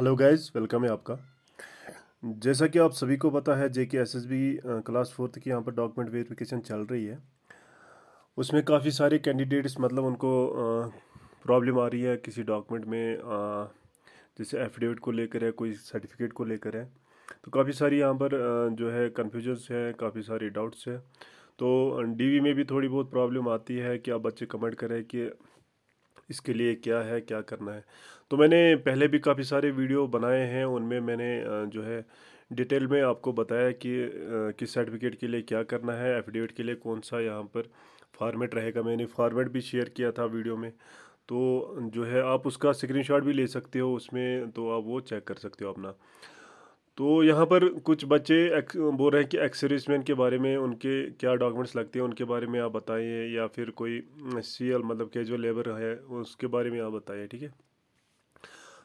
hello guys welcome है आपका जैसा कि आप सभी को पता है J K S S B class fourth की यहाँ पर डॉक्यूमेंट वेरिफिकेशन चल रही है उसमें काफ़ी सारे कैंडिडेट्स मतलब उनको प्रॉब्लम आ रही है किसी डॉक्यूमेंट में आ, जैसे एफिडेविट को लेकर है कोई सर्टिफिकेट को लेकर है तो काफ़ी सारी यहाँ पर जो है कन्फ्यूजन्स है काफ़ी सारे डाउट्स है तो डीवी में भी थोड़ी बहुत प्रॉब्लम आती है कि आप बच्चे कमेंट करें कि इसके लिए क्या है क्या करना है तो मैंने पहले भी काफ़ी सारे वीडियो बनाए हैं उनमें मैंने जो है डिटेल में आपको बताया कि किस सर्टिफिकेट के लिए क्या करना है एफिडेविट के लिए कौन सा यहाँ पर फार्मेट रहेगा मैंने फार्मेट भी शेयर किया था वीडियो में तो जो है आप उसका स्क्रीनशॉट भी ले सकते हो उसमें तो आप वो चेक कर सकते हो अपना तो यहाँ पर कुछ बच्चे बोल रहे हैं कि एक्सर्विसमैन के बारे में उनके क्या डॉक्यूमेंट्स लगते हैं उनके बारे में आप बताइए या फिर कोई सी मतलब कैजुअल लेबर है उसके बारे में आप बताइए ठीक है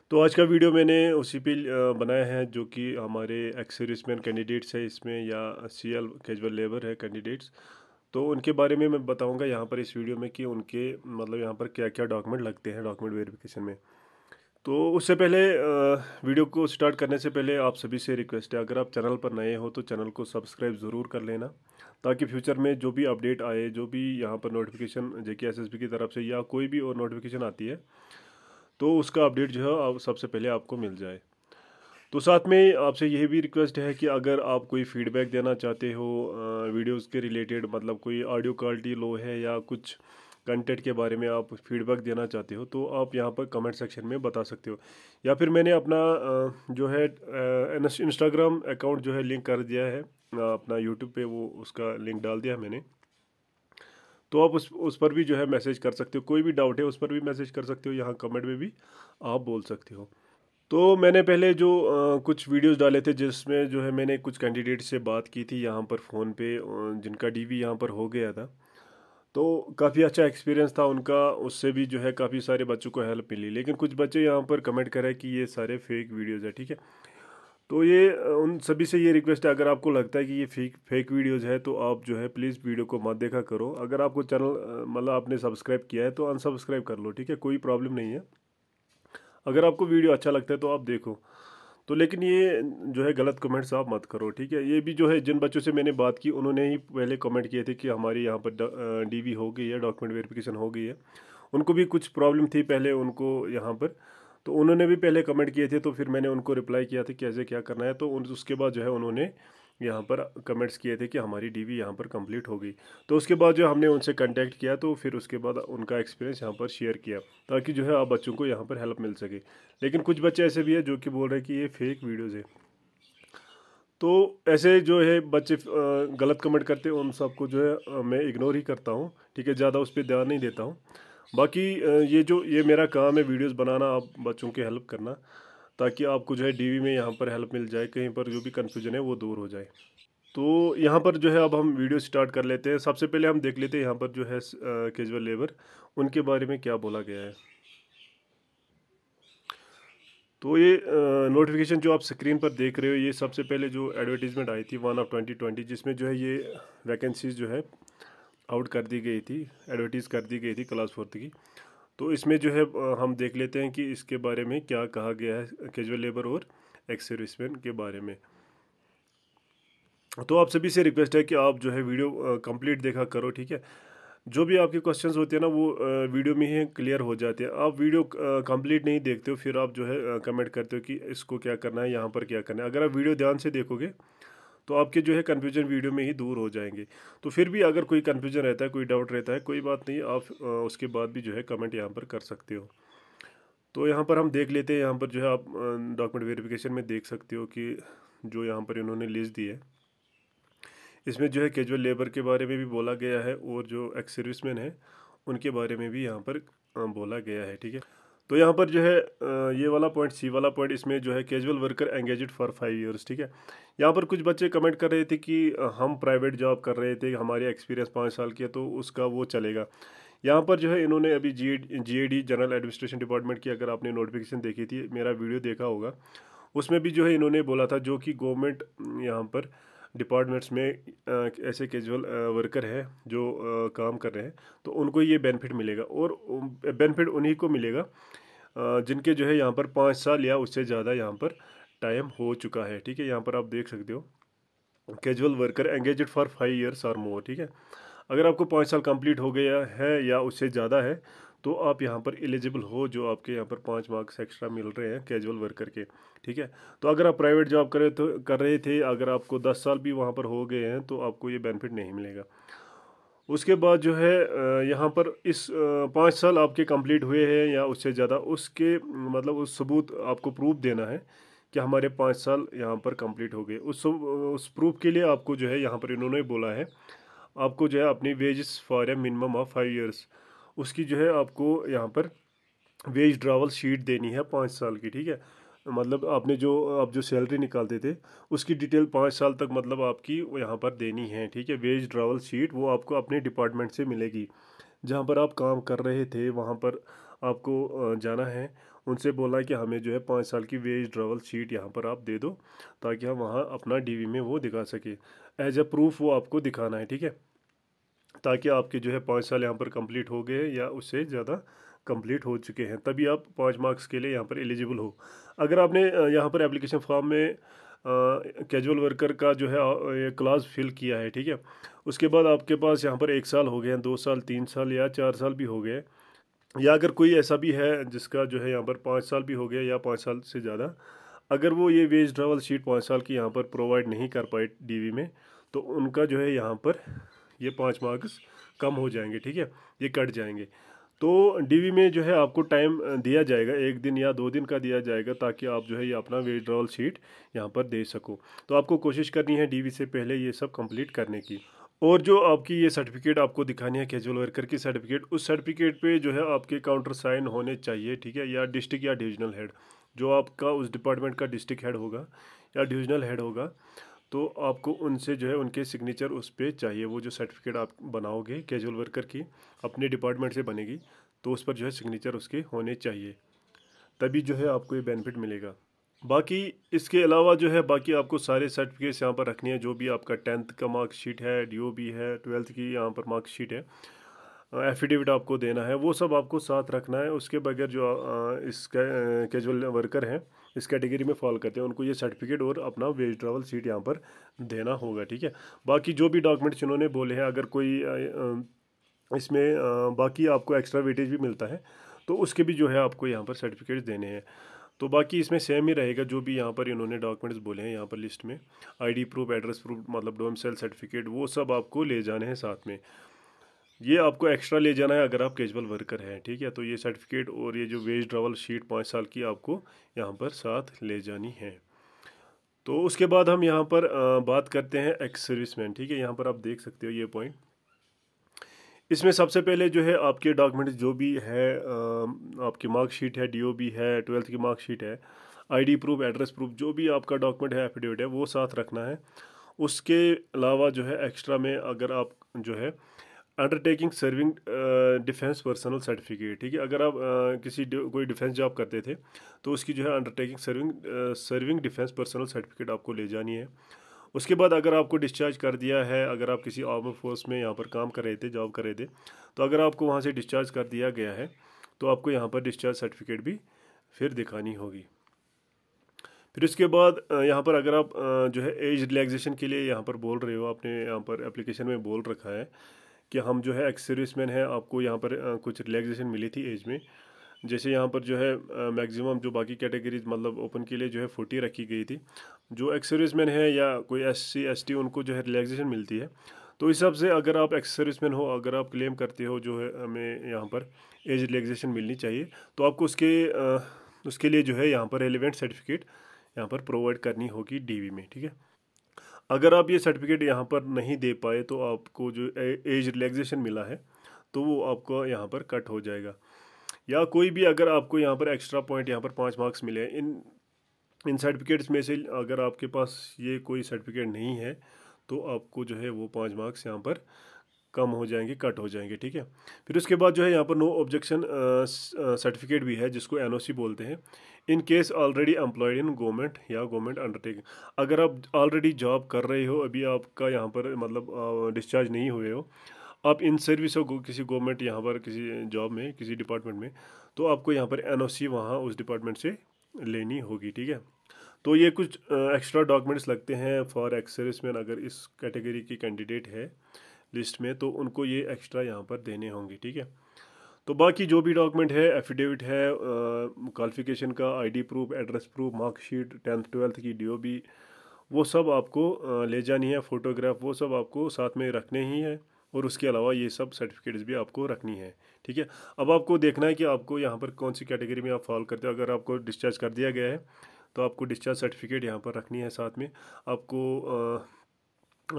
तो आज का वीडियो मैंने उसी पे बनाया है जो कि हमारे एक्सर्विसमैन कैंडिडेट्स है इसमें या सी कैजुअल लेबर है कैंडिडेट्स तो उनके बारे में मैं बताऊँगा यहाँ पर इस वीडियो में कि उनके मतलब यहाँ पर क्या क्या डॉक्यूमेंट लगते हैं डॉक्यूमेंट वेरीफ़िकेशन में तो उससे पहले वीडियो को स्टार्ट करने से पहले आप सभी से रिक्वेस्ट है अगर आप चैनल पर नए हो तो चैनल को सब्सक्राइब ज़रूर कर लेना ताकि फ्यूचर में जो भी अपडेट आए जो भी यहाँ पर नोटिफिकेशन जे के एस एस बी की तरफ से या कोई भी और नोटिफिकेशन आती है तो उसका अपडेट जो है सबसे पहले आपको मिल जाए तो साथ में आपसे यह भी रिक्वेस्ट है कि अगर आप कोई फीडबैक देना चाहते हो वीडियोज़ के रिलेटेड मतलब कोई ऑडियो क्वालिटी लो है या कुछ कंटेंट के बारे में आप फीडबैक देना चाहते हो तो आप यहाँ पर कमेंट सेक्शन में बता सकते हो या फिर मैंने अपना जो है इंस्टाग्राम अकाउंट जो है लिंक कर दिया है अपना यूट्यूब पे वो उसका लिंक डाल दिया मैंने तो आप उस उस पर भी जो है मैसेज कर सकते हो कोई भी डाउट है उस पर भी मैसेज कर सकते हो यहाँ कमेंट में भी आप बोल सकते हो तो मैंने पहले जो आ, कुछ वीडियोस डाले थे जिसमें जो है मैंने कुछ कैंडिडेट से बात की थी यहाँ पर फ़ोन पे जिनका डीवी यहाँ पर हो गया था तो काफ़ी अच्छा एक्सपीरियंस था उनका उससे भी जो है काफ़ी सारे बच्चों को हेल्प मिली लेकिन कुछ बच्चे यहाँ पर कमेंट करे कि ये सारे फेक वीडियोज़ है ठीक है तो ये उन सभी से ये रिक्वेस्ट है अगर आपको लगता है कि ये फेक फेक वीडियोज़ है तो आप जो है प्लीज़ वीडियो को मत देखा करो अगर आपको चैनल मतलब आपने सब्सक्राइब किया है तो अनसब्सक्राइब कर लो ठीक है कोई प्रॉब्लम नहीं है अगर आपको वीडियो अच्छा लगता है तो आप देखो तो लेकिन ये जो है गलत कमेंट्स आप मत करो ठीक है ये भी जो है जिन बच्चों से मैंने बात की उन्होंने ही पहले कमेंट किए थे कि हमारे यहाँ पर डी हो गई है डॉक्यूमेंट वेरिफिकेशन हो गई है उनको भी कुछ प्रॉब्लम थी पहले उनको यहाँ पर तो उन्होंने भी पहले कमेंट किए थे तो फिर मैंने उनको रिप्लाई किया था कैसे क्या करना है तो उसके बाद जो है उन्होंने यहाँ पर कमेंट्स किए थे कि हमारी डीवी यहाँ पर कंप्लीट हो गई तो उसके बाद जो हमने उनसे कांटेक्ट किया तो फिर उसके बाद उनका एक्सपीरियंस यहाँ पर शेयर किया ताकि जो है आप बच्चों को यहाँ पर हेल्प मिल सके लेकिन कुछ बच्चे ऐसे भी हैं जो कि बोल रहे हैं कि ये फेक वीडियोज़ है तो ऐसे जो है बच्चे गलत कमेंट करते हैं उन सबको जो है मैं इग्नोर ही करता हूँ ठीक है ज़्यादा उस पर ध्यान नहीं देता हूँ बाकी ये जो ये मेरा काम है वीडियोज़ बनाना आप बच्चों की हेल्प करना ताकि आपको जो है डी में यहाँ पर हेल्प मिल जाए कहीं पर जो भी कन्फ्यूजन है वो दूर हो जाए तो यहाँ पर जो है अब हम वीडियो स्टार्ट कर लेते हैं सबसे पहले हम देख लेते हैं यहाँ पर जो है केजुअल लेबर उनके बारे में क्या बोला गया है तो ये नोटिफिकेशन जो आप स्क्रीन पर देख रहे हो ये सबसे पहले जो एडवर्टीज़मेंट आई थी वन ऑफ ट्वेंटी ट्वेंटी जिसमें जो है ये वैकेंसीज जो है आउट कर दी गई थी एडवर्टीज़ कर दी गई थी क्लास फोर्थ की तो इसमें जो है हम देख लेते हैं कि इसके बारे में क्या कहा गया है कैजुअल लेबर और एक्स सर्विसमैन के बारे में तो आप सभी से रिक्वेस्ट है कि आप जो है वीडियो कंप्लीट देखा करो ठीक है जो भी आपके क्वेश्चंस होते हैं ना वो वीडियो में ही क्लियर हो जाते हैं आप वीडियो कंप्लीट नहीं देखते हो फिर आप जो है कमेंट करते हो कि इसको क्या करना है यहाँ पर क्या करना है अगर आप वीडियो ध्यान से देखोगे तो आपके जो है कन्फ्यूजन वीडियो में ही दूर हो जाएंगे तो फिर भी अगर कोई कन्फ्यूजन रहता है कोई डाउट रहता है कोई बात नहीं आप उसके बाद भी जो है कमेंट यहाँ पर कर सकते हो तो यहाँ पर हम देख लेते हैं यहाँ पर जो है आप डॉक्यूमेंट वेरिफिकेशन में देख सकते हो कि जो यहाँ पर इन्होंने लिस्ट दी है इसमें जो है कैजुअल लेबर के बारे में भी बोला गया है और जो एक्स सर्विसमैन है उनके बारे में भी यहाँ पर बोला गया है ठीक है तो यहाँ पर जो है ये वाला पॉइंट सी वाला पॉइंट इसमें जो है casual worker engage for five years ठीक है यहाँ पर कुछ बच्चे कमेंट कर रहे थे कि हम प्राइवेट जॉब कर रहे थे हमारे एक्सपीरियंस पाँच साल की है तो उसका वो चलेगा यहाँ पर जो है इन्होंने अभी G G general administration department की अगर आपने नोटिफिकेशन देखी थी मेरा वीडियो देखा होगा उसमें भी जो है इन्होंने बोला था जो कि गवर्नमेंट यहाँ पर डिपार्टमेंट्स में ऐसे कैजुअल वर्कर हैं जो काम कर रहे हैं तो उनको ये बेनिफिट मिलेगा और बेनिफिट उन्हीं को मिलेगा जिनके जो है यहाँ पर पाँच साल या उससे ज़्यादा यहाँ पर टाइम हो चुका है ठीक है यहाँ पर आप देख सकते हो casual worker engage for five years or more ठीक है अगर आपको पाँच साल कंप्लीट हो गया है या उससे ज़्यादा है तो आप यहाँ पर एलिजिबल हो जो आपके यहाँ पर पाँच मार्क्स एक्स्ट्रा मिल रहे हैं कैजुअल वर्कर के ठीक है तो अगर आप प्राइवेट जॉब कर रहे तो कर रहे थे अगर आपको दस साल भी वहाँ पर हो गए हैं तो आपको ये बेनिफिट नहीं मिलेगा उसके बाद जो है यहाँ पर इस पाँच साल आपके कंप्लीट हुए हैं या उससे ज़्यादा उसके मतलब उस सबूत आपको प्रूफ देना है कि हमारे पाँच साल यहाँ पर कंप्लीट हो गए उस उस प्रूफ के लिए आपको जो है यहाँ पर इन्होंने बोला है आपको जो है अपनी wages for a minimum of five years उसकी जो है आपको यहाँ पर वेज ड्रावल शीट देनी है पाँच साल की ठीक है मतलब आपने जो आप जो सैलरी निकालते थे उसकी डिटेल पाँच साल तक मतलब आपकी यहाँ पर देनी है ठीक है वेज ड्रावल शीट वो आपको अपने डिपार्टमेंट से मिलेगी जहाँ पर आप काम कर रहे थे वहाँ पर आपको जाना है उनसे बोला कि हमें जो है पाँच साल की वेज ड्रावल शीट यहाँ पर आप दे दो ताकि हम वहाँ अपना डीवी में वो दिखा सके एज अ प्रूफ वो आपको दिखाना है ठीक है ताकि आपके जो है पाँच साल यहाँ पर कंप्लीट हो गए या उससे ज़्यादा कंप्लीट हो चुके हैं तभी आप पाँच मार्क्स के लिए यहाँ पर एलिजिबल हो अगर आपने यहाँ पर एप्लीकेशन फॉर्म में कैजुअल वर्कर का जो है क्लास फिल किया है ठीक है उसके बाद आपके पास यहाँ पर एक साल हो गए हैं दो साल तीन साल या चार साल भी हो गए या अगर कोई ऐसा भी है जिसका जो है यहाँ पर पाँच साल भी हो गया या पाँच साल से ज़्यादा अगर वो ये वेज ड्रावल शीट पाँच साल की यहाँ पर प्रोवाइड नहीं कर पाए डीवी में तो उनका जो है यहाँ पर ये पाँच मार्क्स कम हो जाएंगे ठीक है ये कट जाएंगे तो डी में जो है आपको टाइम दिया जाएगा एक दिन या दो दिन का दिया जाएगा ताकि आप जो है ये अपना विड्रॉल शीट यहाँ पर दे सको तो आपको कोशिश करनी है डी से पहले ये सब कंप्लीट करने की और जो आपकी ये सर्टिफिकेट आपको दिखानी है कैजुअल वर्कर की सर्टिफिकेट उस सर्टिफिकेट पे जो है आपके काउंटर साइन होने चाहिए ठीक है या डिस्ट्रिक्ट या डिविजनल हेड जो आपका उस डिपार्टमेंट का डिस्ट्रिक्ट हेड होगा या डिविजनल हेड होगा तो आपको उनसे जो है उनके सिग्नेचर उस पर चाहिए वो जो सर्टिफिकेट आप बनाओगे कैजुअल वर्कर की अपने डिपार्टमेंट से बनेगी तो उस पर जो है सिग्नेचर उसके होने चाहिए तभी जो है आपको ये बेनिफिट मिलेगा बाकी इसके अलावा जो है बाकी आपको सारे सर्टिफिकेट्स यहाँ पर रखने हैं जो भी आपका टेंथ का मार्कशीट है डी है ट्वेल्थ की यहाँ पर मार्कशीट है एफिडेविट आपको देना है वो सब आपको साथ रखना है उसके बगैर जो इस कैजुअल वर्कर हैं इस कैटेगरी में फॉल करते हैं उनको ये सर्टिफिकेट और अपना वेज ट्रैवल सीट यहाँ पर देना होगा ठीक है बाकी जो भी डॉक्यूमेंट्स इन्होंने बोले हैं अगर कोई इसमें बाकी आपको एक्स्ट्रा वेटेज भी मिलता है तो उसके भी जो है आपको यहाँ पर सर्टिफिकेट्स देने हैं तो बाकी इसमें सेम ही रहेगा जो भी यहाँ पर इन्होंने डॉक्यूमेंट्स बोले हैं यहाँ पर लिस्ट में आईडी प्रूफ एड्रेस प्रूफ मतलब डोम सेल सर्टिफिकेट वो सब आपको ले जाने हैं साथ में ये आपको एक्स्ट्रा ले जाना है अगर आप कैजुअल वर्कर हैं ठीक है तो ये सर्टिफिकेट और ये जो वेज ड्रावल शीट पाँच साल की आपको यहाँ पर साथ ले जानी है तो उसके बाद हम यहाँ पर बात करते हैं एक्स सर्विसमैन ठीक है यहाँ पर आप देख सकते हो ये पॉइंट इसमें सबसे पहले जो है आपके डॉक्यूमेंट जो भी है आपकी मार्कशीट है बी है ट्वेल्थ की मार्कशीट है आईडी प्रूफ एड्रेस प्रूफ जो भी आपका डॉक्यूमेंट है एफिडेविट है वो साथ रखना है उसके अलावा जो है एक्स्ट्रा में अगर आप जो है undertaking serving defence personnel certificate ठीक है अगर आप uh, किसी कोई डिफेंस जॉब करते थे तो उसकी जो है undertaking serving serving defence personnel certificate आपको ले जानी है उसके बाद अगर आपको डिस्चार्ज कर दिया है अगर आप किसी आर्म फोर्स में यहाँ पर काम कर रहे थे जॉब कर रहे थे तो अगर आपको वहाँ से डिस्चार्ज कर दिया गया है तो आपको यहाँ पर डिस्चार्ज सर्टिफिकेट भी फिर दिखानी होगी फिर उसके बाद uh, यहाँ पर अगर आप uh, जो है एज रिलैक्सेशन के लिए यहाँ पर बोल रहे हो आपने यहाँ पर एप्लीकेशन में बोल रखा है कि हम जो है एक्स सर्विस मैन हैं आपको यहाँ पर कुछ रिलैक्सेशन मिली थी एज में जैसे यहाँ पर जो है मैक्सिमम जो बाकी कैटेगरीज मतलब ओपन के लिए जो है फोर्टी रखी गई थी जो एक्स सर्विस मैन है या कोई एस सी एस टी उनको जो है रिलैक्सेशन मिलती है तो इस हिसाब से अगर आप एक्स सर्विस मैन हो अगर आप क्लेम करते हो जो है हमें यहाँ पर एज रिलैक्सेशन मिलनी चाहिए तो आपको उसके उसके लिए जो है यहाँ पर रेलिवेंट सर्टिफिकेट यहाँ पर प्रोवाइड करनी होगी वी में ठीक है अगर आप ये सर्टिफिकेट यहाँ पर नहीं दे पाए तो आपको जो एज रिलैक्सेशन मिला है तो वो आपको यहाँ पर कट हो जाएगा या कोई भी अगर आपको यहाँ पर एक्स्ट्रा पॉइंट यहाँ पर पाँच मार्क्स मिले इन इन सर्टिफिकेट्स में से अगर आपके पास ये कोई सर्टिफिकेट नहीं है तो आपको जो है वो पाँच मार्क्स यहाँ पर कम हो जाएंगे कट हो जाएंगे ठीक है फिर उसके बाद जो है यहाँ पर नो ऑब्जेक्शन सर्टिफिकेट भी है जिसको एन बोलते हैं in case already employed in government या गवर्नमेंट अंडरटेकिंग अगर आप ऑलरेडी जॉब कर रहे हो अभी आपका यहाँ पर मतलब डिस्चार्ज नहीं हुए हो आप इन सर्विस हो किसी गवर्नमेंट यहाँ पर किसी जॉब में किसी डिपार्टमेंट में तो आपको यहाँ पर एन ओ सी वहाँ उस डिपार्टमेंट से लेनी होगी ठीक है तो ये कुछ एक्स्ट्रा डॉक्यूमेंट्स लगते हैं फॉर एक्स सर्विस मैन अगर इस कैटेगरी की कैंडिडेट है लिस्ट में तो उनको ये एक्स्ट्रा यहाँ पर देने होंगे ठीक है तो बाकी जो भी डॉक्यूमेंट है एफिडेविट है क्वालिफिकेशन का ID proof address proof marksheet tenth twelfth की डीओबी वो सब आपको ले जानी है फ़ोटोग्राफ वो सब आपको साथ में रखने ही है और उसके अलावा ये सब सर्टिफिकेट्स भी आपको रखनी है ठीक है अब आपको देखना है कि आपको यहाँ पर कौन सी कैटेगरी में आप फॉल करते हो अगर आपको डिस्चार्ज कर दिया गया है तो आपको डिस्चार्ज सर्टिफिकेट यहाँ पर रखनी है साथ में आपको आ,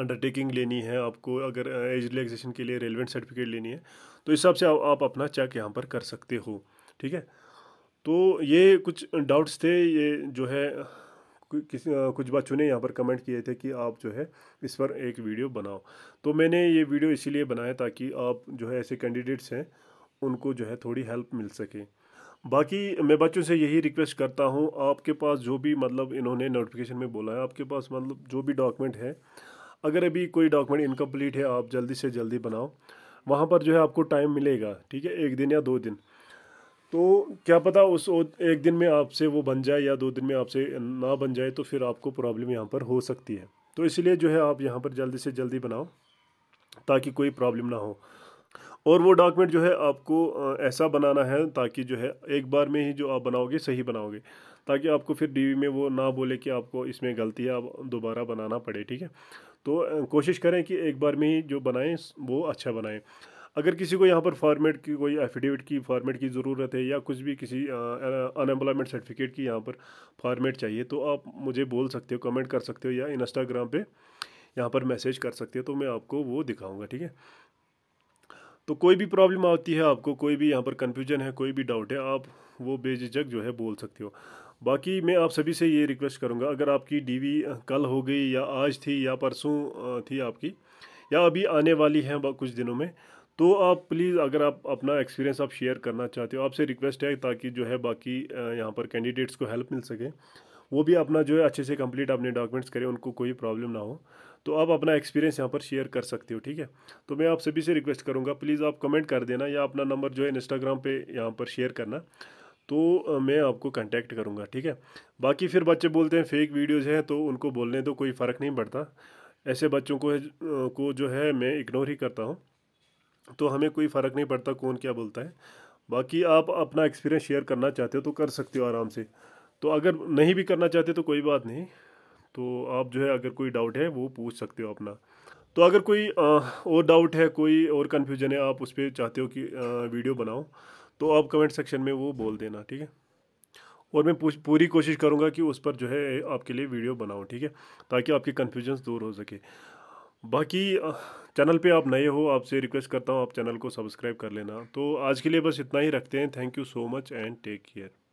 अंडरटेकिंग लेनी है आपको अगर एज रिलैक्सेशन के लिए रेलिवेंट सर्टिफिकेट लेनी है तो इस हिसाब से आप, आप अपना चेक यहाँ पर कर सकते हो ठीक है तो ये कुछ डाउट्स थे ये जो है किसी कुछ बच्चों ने यहाँ पर कमेंट किए थे कि आप जो है इस पर एक वीडियो बनाओ तो मैंने ये वीडियो इसीलिए बनाया ताकि आप जो है ऐसे कैंडिडेट्स हैं उनको जो है थोड़ी हेल्प मिल सके बाकी मैं बच्चों से यही रिक्वेस्ट करता हूँ आपके पास जो भी मतलब इन्होंने नोटिफिकेशन में बोला है आपके पास मतलब जो भी डॉक्यूमेंट है अगर अभी कोई डॉक्यूमेंट इनकम्प्लीट है आप जल्दी से जल्दी बनाओ वहाँ पर जो है आपको टाइम मिलेगा ठीक है एक दिन या दो दिन तो क्या पता उस एक दिन में आपसे वो बन जाए या दो दिन में आपसे ना बन जाए तो फिर आपको प्रॉब्लम यहाँ पर हो सकती है तो इसलिए जो है आप यहाँ पर जल्दी से जल्दी बनाओ ताकि कोई प्रॉब्लम ना हो और वो डॉक्यूमेंट जो है आपको ऐसा बनाना है ताकि जो है एक बार में ही जो आप बनाओगे सही बनाओगे ताकि आपको फिर डीवी में वो ना बोले कि आपको इसमें गलती है आप दोबारा बनाना पड़े ठीक है तो कोशिश करें कि एक बार में ही जो बनाएं वो अच्छा बनाएं अगर किसी को यहाँ पर फॉर्मेट की कोई एफिडेविट की फॉर्मेट की ज़रूरत है या कुछ भी किसी अनएम्प्लॉयमेंट सर्टिफिकेट की यहाँ पर फॉर्मेट चाहिए तो आप मुझे बोल सकते हो कमेंट कर सकते हो या इंस्टाग्राम पे यहाँ पर मैसेज कर सकते हो तो मैं आपको वो दिखाऊंगा ठीक है तो कोई भी प्रॉब्लम आती है आपको कोई भी यहाँ पर कन्फ्यूजन है कोई भी डाउट है आप वो बेझिझक जो है बोल सकते हो बाकी मैं आप सभी से ये रिक्वेस्ट करूँगा अगर आपकी डी कल हो गई या आज थी या परसों थी आपकी या अभी आने वाली है कुछ दिनों में तो आप प्लीज़ अगर आप अपना एक्सपीरियंस आप शेयर करना चाहते हो आपसे रिक्वेस्ट है ताकि जो है बाकी यहाँ पर कैंडिडेट्स को हेल्प मिल सके वो भी अपना जो है अच्छे से कंप्लीट अपने डॉक्यूमेंट्स करें उनको कोई प्रॉब्लम ना हो तो आप अपना एक्सपीरियंस यहाँ पर शेयर कर सकते हो ठीक है तो मैं आप सभी से रिक्वेस्ट करूँगा प्लीज़ आप कमेंट कर देना या अपना नंबर जो है इंस्टाग्राम पर यहाँ पर शेयर करना तो मैं आपको कांटेक्ट करूँगा ठीक है बाकी फिर बच्चे बोलते हैं फेक वीडियोज़ हैं तो उनको बोलने तो कोई फ़र्क नहीं पड़ता ऐसे बच्चों को को जो है मैं इग्नोर ही करता हूँ तो हमें कोई फ़र्क नहीं पड़ता कौन क्या बोलता है बाकी आप अपना एक्सपीरियंस शेयर करना चाहते हो तो कर सकते हो आराम से तो अगर नहीं भी करना चाहते तो कोई बात नहीं तो आप जो है अगर कोई डाउट है वो पूछ सकते हो अपना तो अगर कोई और डाउट है कोई और कन्फ्यूजन है आप उस पर चाहते हो कि वीडियो बनाओ तो आप कमेंट सेक्शन में वो बोल देना ठीक है और मैं पूरी कोशिश करूँगा कि उस पर जो है आपके लिए वीडियो बनाऊँ ठीक है ताकि आपकी कन्फ्यूजन्स दूर हो सके बाकी चैनल पे आप नए हो आपसे रिक्वेस्ट करता हूँ आप चैनल को सब्सक्राइब कर लेना तो आज के लिए बस इतना ही रखते हैं thank you so much and take care